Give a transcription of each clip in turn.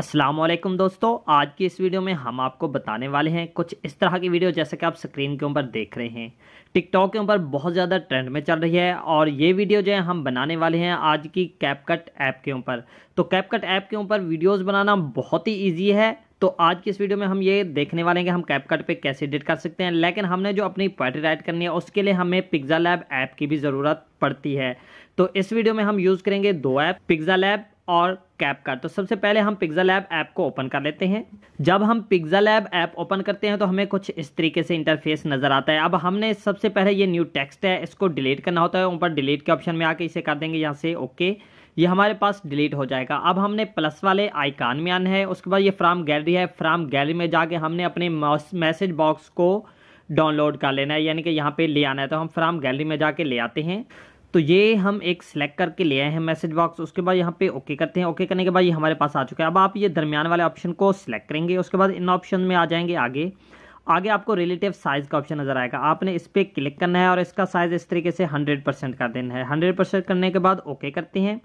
असलम दोस्तों आज की इस वीडियो में हम आपको बताने वाले हैं कुछ इस तरह की वीडियो जैसे कि आप स्क्रीन के ऊपर देख रहे हैं टिकटॉक के ऊपर बहुत ज़्यादा ट्रेंड में चल रही है और ये वीडियो जो है हम बनाने वाले हैं आज की कैपकट ऐप के ऊपर तो कैपकट ऐप के ऊपर वीडियोस बनाना बहुत ही ईजी है तो आज की इस वीडियो में हम ये देखने वाले हैं कि हम कैपकट पे कैसे एडिट कर सकते हैं लेकिन हमने जो अपनी पार्टी राइट करनी है उसके लिए हमें पिज्जा लैब ऐप की भी ज़रूरत पड़ती है तो इस वीडियो में हम यूज़ करेंगे दो ऐप पिज्जा लैब और कैप का तो सबसे पहले हम पिज्जा लैब ऐप को ओपन कर लेते हैं जब हम पिज्जा लैब ऐप ओपन करते हैं तो हमें कुछ इस तरीके से इंटरफेस नज़र आता है अब हमने सबसे पहले ये न्यू टेक्स्ट है इसको डिलीट करना होता है ऊपर डिलीट के ऑप्शन में आके इसे कर देंगे यहाँ से ओके okay. ये हमारे पास डिलीट हो जाएगा अब हमने प्लस वाले आइकान में आना है उसके बाद ये फ्राम गैलरी है फ्राम गैलरी में जाके हमने अपने मैसेज बॉक्स को डाउनलोड कर लेना है यानी कि यहाँ पे ले आना है तो हम फ्राम गैलरी में जाके ले आते हैं तो ये हम एक सिलेक्ट करके ले आए हैं मैसेज बॉक्स उसके बाद यहाँ पे ओके करते हैं ओके करने के बाद ये हमारे पास आ चुका है अब आप ये दरमियान वाले ऑप्शन को सिलेक्ट करेंगे उसके बाद इन ऑप्शन में आ जाएंगे आगे आगे आपको रिलेटिव साइज का ऑप्शन नजर आएगा आपने इस पर क्लिक करना है और इसका साइज इस तरीके से हंड्रेड परसेंट कर देना है हंड्रेड परसेंट करने के बाद ओके करते हैं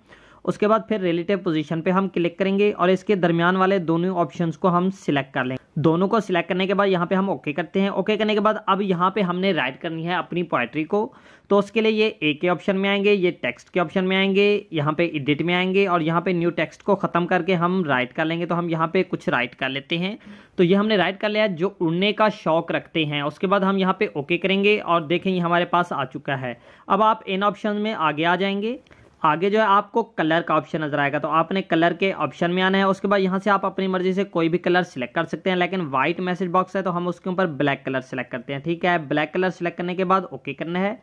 उसके बाद फिर रिलेटिव पोजीशन पे हम क्लिक करेंगे और इसके दरमियान वाले दोनों ऑप्शंस को हम सिलेक्ट कर लेंगे दोनों को सिलेक्ट करने के बाद यहाँ पे हम ओके करते हैं ओके करने के बाद अब यहाँ पे हमने राइट करनी है अपनी पोइट्री को तो उसके लिए ये ए के ऑप्शन में आएंगे ये टेक्स्ट के ऑप्शन में आएंगे यहाँ पे एडिट में आएंगे और यहाँ पे न्यू टेक्स्ट को ख़त्म करके हम राइट कर लेंगे तो हम यहाँ पे कुछ राइट कर लेते हैं तो ये हमने राइट कर लिया जो उड़ने का शौक रखते हैं उसके बाद हम यहाँ पर ओके करेंगे और देखें ये हमारे पास आ चुका है अब आप इन ऑप्शन में आगे आ जाएंगे आगे जो है आपको कलर का ऑप्शन नजर आएगा तो आपने कलर के ऑप्शन में आना है उसके बाद यहाँ से आप अपनी मर्जी से कोई भी कलर सिलेक्ट कर सकते हैं लेकिन व्हाइट मैसेज बॉक्स है तो हम उसके ऊपर ब्लैक कलर सिलेक्ट करते हैं ठीक है ब्लैक कलर सिलेक्ट करने के बाद ओके करना है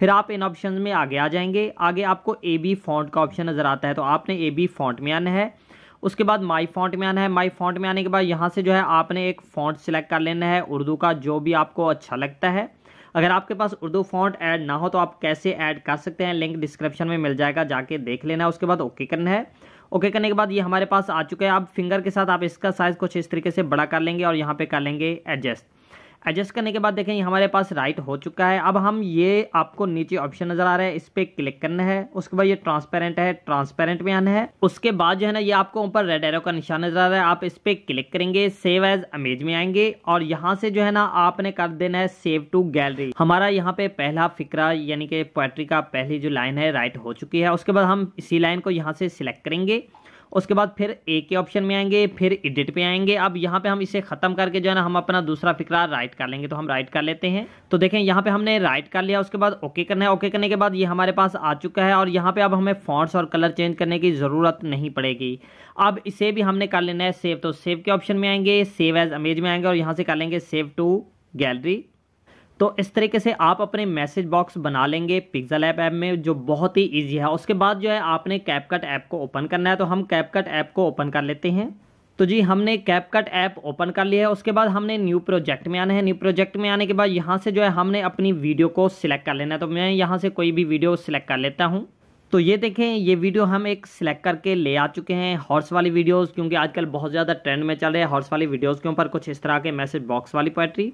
फिर आप इन ऑप्शन में आगे आ जाएंगे आगे आपको ए बी फॉन्ट का ऑप्शन नजर आता है तो आपने ए बी फॉन्ट में आना है उसके बाद माई फॉन्ट में आना है माई फॉन्ट में आने के बाद यहाँ से जो है आपने एक फॉन्ट सिलेक्ट कर लेना है उर्दू का जो भी आपको अच्छा लगता है अगर आपके पास उर्दू फॉन्ट ऐड ना हो तो आप कैसे ऐड कर सकते हैं लिंक डिस्क्रिप्शन में मिल जाएगा जाके देख लेना उसके बाद ओके करना है ओके करने के बाद ये हमारे पास आ चुका है आप फिंगर के साथ आप इसका साइज़ कुछ इस तरीके से बड़ा कर लेंगे और यहाँ पे कर लेंगे एडजस्ट एडजस्ट करने के बाद देखें हमारे पास राइट हो चुका है अब हम ये आपको नीचे ऑप्शन नजर आ रहा है इस पर क्लिक करना है उसके बाद ये ट्रांसपेरेंट है ट्रांसपेरेंट में आना है उसके बाद जो है ना ये आपको ऊपर रेड एरो का निशान नजर आ रहा है आप इस पर क्लिक करेंगे सेव एज अमेज में आएंगे और यहाँ से जो है ना आपने कर देना है सेव टू गैलरी हमारा यहाँ पे पहला फिक्रा यानी कि पोएट्री का पहली जो लाइन है राइट हो चुकी है उसके बाद हम इसी लाइन को यहाँ से सिलेक्ट करेंगे उसके बाद फिर ए के ऑप्शन में आएंगे फिर एडिट पे आएंगे अब यहाँ पे हम इसे ख़त्म करके जो है ना हम अपना दूसरा फिक्रा राइट कर लेंगे तो हम राइट कर लेते हैं तो देखें यहाँ पे हमने राइट कर लिया उसके बाद ओके करना है ओके करने के बाद ये हमारे पास आ चुका है और यहाँ पे अब हमें फॉन्ट्स और कलर चेंज करने की ज़रूरत नहीं पड़ेगी अब इसे भी हमने कर लेना है सेव तो सेव के ऑप्शन में आएंगे सेव एज अमेज में आएंगे और यहाँ से कर लेंगे सेव टू गैलरी तो इस तरीके से आप अपने मैसेज बॉक्स बना लेंगे पिक्सल ऐप ऐप में जो बहुत ही ईजी है उसके बाद जो है आपने कैपकट ऐप को ओपन करना है तो हम कैपकट ऐप को ओपन कर लेते हैं तो जी हमने कैपकट ऐप ओपन कर लिया है उसके बाद हमने न्यू प्रोजेक्ट में आना है न्यू प्रोजेक्ट में आने के बाद यहाँ से जो है हमने अपनी वीडियो को सिलेक्ट कर लेना है तो मैं यहाँ से कोई भी वीडियो सिलेक्ट कर लेता हूँ तो ये देखें ये वीडियो हम एक सिलेक्ट करके ले आ चुके हैं हॉर्स वाली वीडियोस क्योंकि आजकल बहुत ज़्यादा ट्रेंड में चल रहे हैं हॉर्स वाली वीडियोस के ऊपर कुछ इस तरह के मैसेज बॉक्स वाली पोइट्री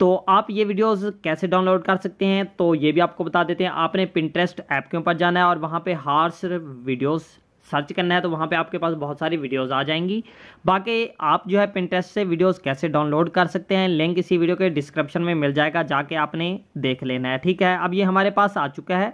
तो आप ये वीडियोस कैसे डाउनलोड कर सकते हैं तो ये भी आपको बता देते हैं आपने पिंट्रेस्ट ऐप के ऊपर जाना है और वहाँ पे हार्स वीडियोस सर्च करना है तो वहाँ पे आपके पास बहुत सारी वीडियोस आ जाएंगी बाकी आप जो है पिंट्रेस्ट से वीडियोस कैसे डाउनलोड कर सकते हैं लिंक इसी वीडियो के डिस्क्रिप्शन में मिल जाएगा जाके आपने देख लेना है ठीक है अब ये हमारे पास आ चुका है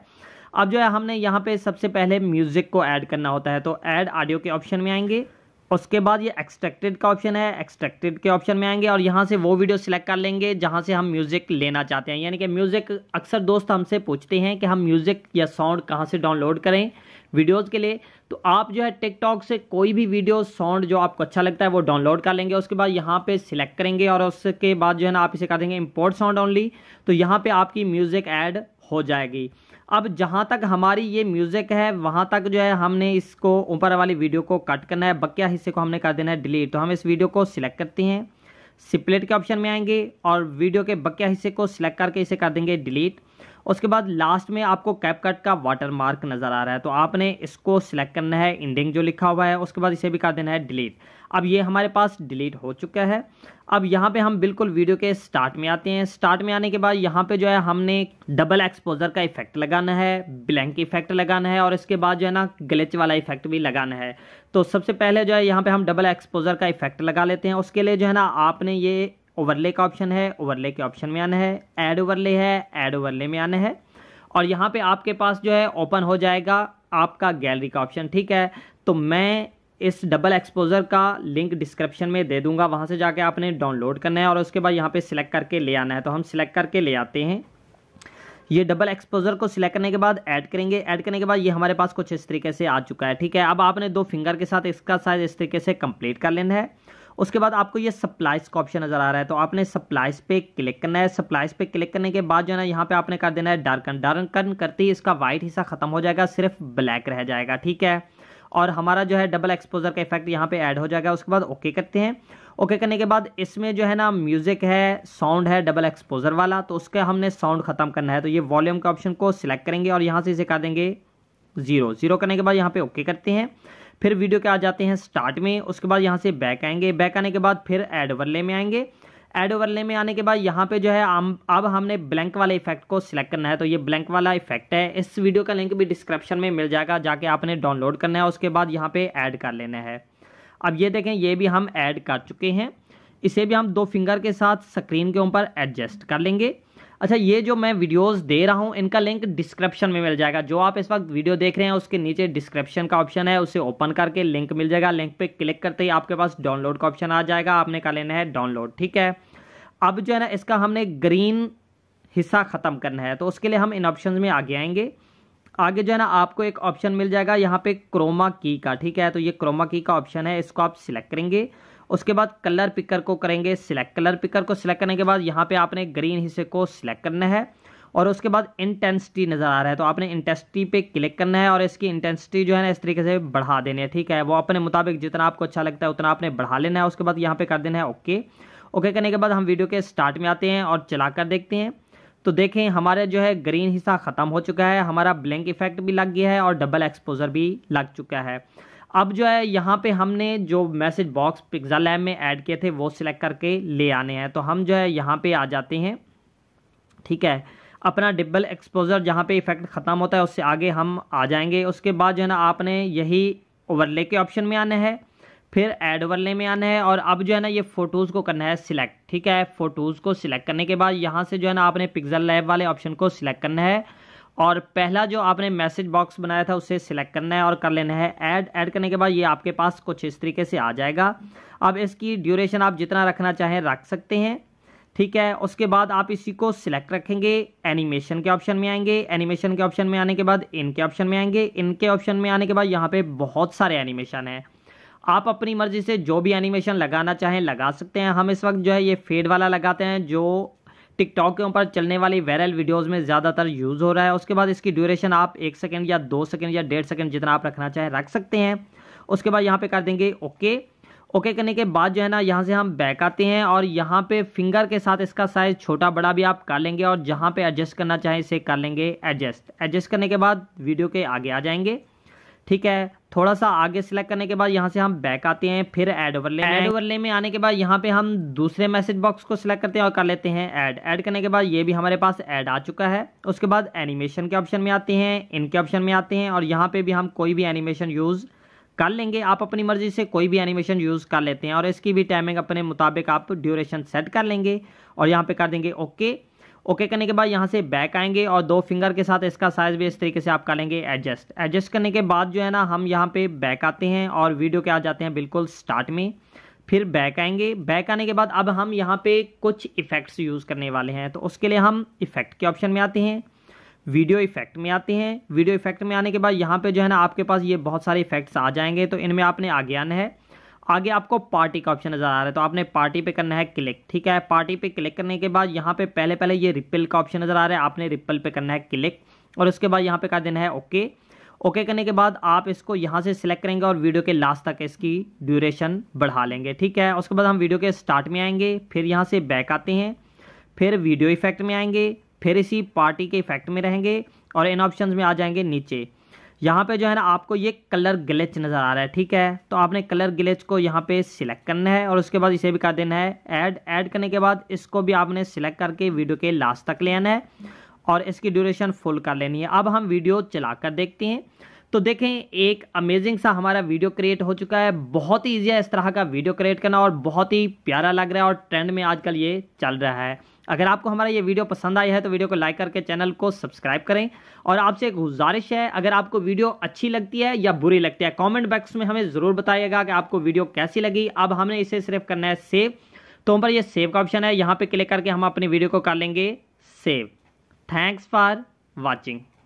अब जो है हमने यहाँ पर सबसे पहले म्यूज़िक को ऐड करना होता है तो ऐड ऑडियो के ऑप्शन में आएंगे उसके बाद ये एक्सट्रैक्टेड का ऑप्शन है एक्सट्रैक्टेड के ऑप्शन में आएंगे और यहाँ से वो वीडियो सिलेक्ट कर लेंगे जहाँ से हम म्यूज़िक लेना चाहते हैं यानी कि म्यूज़िक अक्सर दोस्त हमसे पूछते हैं कि हम म्यूज़िक या साउंड कहाँ से डाउनलोड करें वीडियोज़ के लिए तो आप जो है टिकटॉक से कोई भी वीडियो साउंड जो आपको अच्छा लगता है वो डाउनलोड कर लेंगे उसके बाद यहाँ पे सिलेक्ट करेंगे और उसके बाद जो है ना आप इसे कर देंगे इम्पोर्ट साउंड ओनली तो यहाँ पर आपकी म्यूज़िक ऐड हो जाएगी अब जहाँ तक हमारी ये म्यूज़िक है वहाँ तक जो है हमने इसको ऊपर वाली वीडियो को कट करना है बकिया हिस्से को हमने कर देना है डिलीट तो हम इस वीडियो को सिलेक्ट करते हैं सिप्लेट के ऑप्शन में आएंगे और वीडियो के बकिया हिस्से को सिलेक्ट करके इसे कर देंगे डिलीट उसके बाद लास्ट में आपको कैपकट का वाटर मार्क नज़र आ रहा है तो आपने इसको सिलेक्ट करना है इंडिंग जो लिखा हुआ है उसके बाद इसे भी कर देना है डिलीट अब ये हमारे पास डिलीट हो चुका है अब यहाँ पे हम बिल्कुल वीडियो के स्टार्ट में आते हैं स्टार्ट में आने के बाद यहाँ पे जो है हमने डबल एक्सपोजर का इफेक्ट लगाना है ब्लैंक इफेक्ट लगाना है और इसके बाद जो है ना ग्लिच वाला इफेक्ट भी लगाना है तो सबसे पहले जो है यहाँ पे हम डबल एक्सपोजर का इफेक्ट लगा लेते हैं उसके लिए जो है ना आपने ये ओवरले का ऑप्शन है ओवरले के ऑप्शन में आना है ऐड ओवरले है ऐड ओवरले में आना है और यहाँ पे आपके पास जो है ओपन हो जाएगा आपका गैलरी का ऑप्शन ठीक है तो मैं इस डबल एक्सपोजर का लिंक डिस्क्रिप्शन में दे दूंगा वहाँ से जाके आपने डाउनलोड करना है और उसके बाद यहाँ पे सिलेक्ट करके ले आना है तो हम सिलेक्ट करके ले आते हैं ये डबल एक्सपोजर को सिलेक्ट करने के बाद ऐड करेंगे ऐड करने के बाद ये हमारे पास कुछ इस तरीके से आ चुका है ठीक है अब आपने दो फिंगर के साथ इसका साइज इस तरीके से कंप्लीट कर लेना है उसके बाद आपको ये सप्लाइज का ऑप्शन नजर आ रहा है तो आपने सप्लाइज पे क्लिक करना है सप्लाइज पे क्लिक करने के बाद जो है ना यहाँ पे आपने कर देना है डार्कन डार्कन करते ही इसका व्हाइट हिस्सा खत्म हो जाएगा सिर्फ ब्लैक रह जाएगा ठीक है और हमारा जो है डबल एक्सपोजर का इफेक्ट यहाँ पे ऐड हो जाएगा उसके बाद ओके करते हैं ओके करने के बाद इसमें जो है ना म्यूज़िक है साउंड है डबल एक्सपोजर वाला तो उसका हमने साउंड ख़त्म करना है तो ये वॉल्यूम का ऑप्शन को सिलेक्ट करेंगे और यहाँ से इसे कर देंगे ज़ीरो ज़ीरो करने के बाद यहाँ पे ओके करते हैं फिर वीडियो के आ जाते हैं स्टार्ट में उसके बाद यहाँ से बैक आएंगे बैक आने के बाद फिर एड वर्ले में आएंगे एड ओवरले में आने के बाद यहाँ पे जो है आम, अब हमने ब्लैंक वाले इफेक्ट को सिलेक्ट करना है तो ये ब्लैंक वाला इफेक्ट है इस वीडियो का लिंक भी डिस्क्रिप्शन में मिल जाएगा जाके आपने डाउनलोड करना है उसके बाद यहाँ पे ऐड कर लेना है अब ये देखें ये भी हम ऐड कर चुके हैं इसे भी हम दो फिंगर के साथ स्क्रीन के ऊपर एडजस्ट कर लेंगे अच्छा ये जो मैं वीडियोस दे रहा हूँ इनका लिंक डिस्क्रिप्शन में मिल जाएगा जो आप इस वक्त वीडियो देख रहे हैं उसके नीचे डिस्क्रिप्शन का ऑप्शन है उसे ओपन करके लिंक मिल जाएगा लिंक पे क्लिक करते ही आपके पास डाउनलोड का ऑप्शन आ जाएगा आपने कर लेना है डाउनलोड ठीक है अब जो है ना इसका हमने ग्रीन हिस्सा ख़त्म करना है तो उसके लिए हम इन ऑप्शन में आगे आएंगे आगे जो है ना आपको एक ऑप्शन मिल जाएगा यहाँ पे क्रोमा की का ठीक है तो ये क्रोमा की का ऑप्शन है इसको आप सिलेक्ट करेंगे उसके बाद कलर पिकर को करेंगे सिलेक्ट कलर पिकर को सिलेक्ट करने के बाद यहाँ पे आपने ग्रीन हिस्से को सिलेक्ट करना है और उसके बाद इंटेंसिटी नज़र आ रहा है तो आपने इंटेंसिटी पे क्लिक करना है और इसकी इंटेंसिटी जो है ना इस तरीके से बढ़ा देनी है ठीक है वो अपने मुताबिक जितना आपको अच्छा लगता है उतना आपने बढ़ा लेना है उसके बाद यहाँ पे कर देना है ओके ओके करने के बाद हम वीडियो के स्टार्ट में आते हैं और चला कर देखते हैं तो देखें हमारे जो है ग्रीन हिस्सा ख़त्म हो चुका है हमारा ब्लैंक इफेक्ट भी लग गया है और डबल एक्सपोजर भी लग चुका है अब जो है यहाँ पे हमने जो मैसेज बॉक्स पिक्जा लैब में ऐड किए थे वो सिलेक्ट करके ले आने हैं तो हम जो है यहाँ पे आ जाते हैं ठीक है अपना डिब्बल एक्सपोजर जहाँ पे इफेक्ट ख़त्म होता है उससे आगे हम आ जाएंगे उसके बाद जो है ना आपने यही ओवरले के ऑप्शन में आना है फिर एड ओवरले में आना है और अब जो है ना ये फ़ोटोज़ को करना है सिलेक्ट ठीक है फ़ोटोज़ को सिलेक्ट करने के बाद यहाँ से जो है ना आपने पिक्जा लैब वाले ऑप्शन को सिलेक्ट करना है और पहला जो आपने मैसेज बॉक्स बनाया था उसे सिलेक्ट करना है और कर लेना है ऐड ऐड करने के बाद ये आपके पास कुछ इस तरीके से आ जाएगा अब इसकी ड्यूरेशन आप जितना रखना चाहें रख सकते हैं ठीक है उसके बाद आप इसी को सिलेक्ट रखेंगे एनिमेशन के ऑप्शन में आएंगे एनिमेशन के ऑप्शन में आने के बाद इनके ऑप्शन में आएंगे इनके ऑप्शन में आने के बाद यहाँ पे बहुत सारे एनिमेशन हैं आप अपनी मर्जी से जो भी एनिमेशन लगाना चाहें लगा सकते हैं हम इस वक्त जो है ये फेड वाला लगाते हैं जो टिकटॉक के ऊपर चलने वाली वायरल वीडियोस में ज़्यादातर यूज़ हो रहा है उसके बाद इसकी ड्यूरेशन आप एक सेकंड या दो सेकंड या डेढ़ सेकंड जितना आप रखना चाहें रख सकते हैं उसके बाद यहाँ पे कर देंगे ओके ओके करने के बाद जो है ना यहाँ से हम बैक आते हैं और यहाँ पे फिंगर के साथ इसका साइज़ छोटा बड़ा भी आप कर लेंगे और जहाँ पर एडजस्ट करना चाहें इसे कर लेंगे एडजस्ट एडजस्ट करने के बाद वीडियो के आगे आ जाएंगे ठीक है थोड़ा सा आगे सिलेक्ट करने के बाद यहाँ से हम बैक आते हैं फिर एड ओवरले एड ओवरले में आने के बाद यहाँ पे हम दूसरे मैसेज बॉक्स को सिलेक्ट करते हैं और कर लेते हैं ऐड ऐड करने के बाद ये भी हमारे पास ऐड आ चुका है उसके बाद एनिमेशन के ऑप्शन में आते हैं इनके ऑप्शन में आते हैं और यहाँ पे भी हम कोई भी एनिमेशन यूज़ कर लेंगे आप अपनी मर्जी से कोई भी एनिमेशन यूज़ कर लेते हैं और इसकी भी टाइमिंग अपने मुताबिक आप ड्यूरेशन सेट कर लेंगे और यहाँ पे कर देंगे ओके ओके करने के बाद यहाँ से बैक आएंगे और दो फिंगर के साथ इसका साइज भी इस तरीके से आप लेंगे एडजस्ट एडजस्ट करने के बाद जो है ना हम यहाँ पे बैक आते हैं और वीडियो के आ जाते हैं बिल्कुल स्टार्ट में फिर बैक आएंगे बैक आने के बाद अब हम यहाँ पे कुछ इफेक्ट्स यूज़ करने वाले हैं तो उसके लिए हम इफेक्ट के ऑप्शन में आते हैं वीडियो इफेक्ट में आते हैं वीडियो इफेक्ट में आने के बाद यहाँ पे जो है ना आपके पास ये बहुत सारे इफेक्ट्स आ जाएंगे तो इनमें आपने आगे आना है आगे आपको पार्टी का ऑप्शन नजर आ रहा है तो आपने पार्टी पे करना है क्लिक ठीक है पार्टी पे क्लिक करने के बाद यहाँ पे पहले पहले ये रिपल का ऑप्शन नजर आ रहा है आपने रिपल पे करना है क्लिक और उसके बाद यहाँ पे कर देना है ओके ओके करने के बाद आप इसको यहाँ से सिलेक्ट करेंगे और वीडियो के लास्ट तक इसकी ड्यूरेशन बढ़ा लेंगे ठीक है उसके बाद हम वीडियो के स्टार्ट में आएंगे फिर यहाँ से बैक आते हैं फिर वीडियो इफेक्ट में आएंगे फिर इसी पार्टी के इफेक्ट में रहेंगे और इन ऑप्शन में आ जाएंगे नीचे यहाँ पे जो है ना आपको ये कलर ग्लिच नज़र आ रहा है ठीक है तो आपने कलर ग्लिच को यहाँ पे सिलेक्ट करना है और उसके बाद इसे भी कर देना है ऐड ऐड करने के बाद इसको भी आपने सिलेक्ट करके वीडियो के लास्ट तक ले आना है और इसकी ड्यूरेशन फुल कर लेनी है अब हम वीडियो चला कर देखते हैं तो देखें एक अमेजिंग सा हमारा वीडियो क्रिएट हो चुका है बहुत ही ईजी है इस तरह का वीडियो क्रिएट करना और बहुत ही प्यारा लग रहा है और ट्रेंड में आजकल ये चल रहा है अगर आपको हमारा ये वीडियो पसंद आई है तो वीडियो को लाइक करके चैनल को सब्सक्राइब करें और आपसे एक गुजारिश है अगर आपको वीडियो अच्छी लगती है या बुरी लगती है कॉमेंट बॉक्स में हमें ज़रूर बताइएगा कि आपको वीडियो कैसी लगी अब हमने इसे सिर्फ करना है सेव तो हम पर यह सेव का ऑप्शन है यहाँ पर क्लिक करके हम अपनी वीडियो को कर लेंगे सेव थैंक्स फॉर वॉचिंग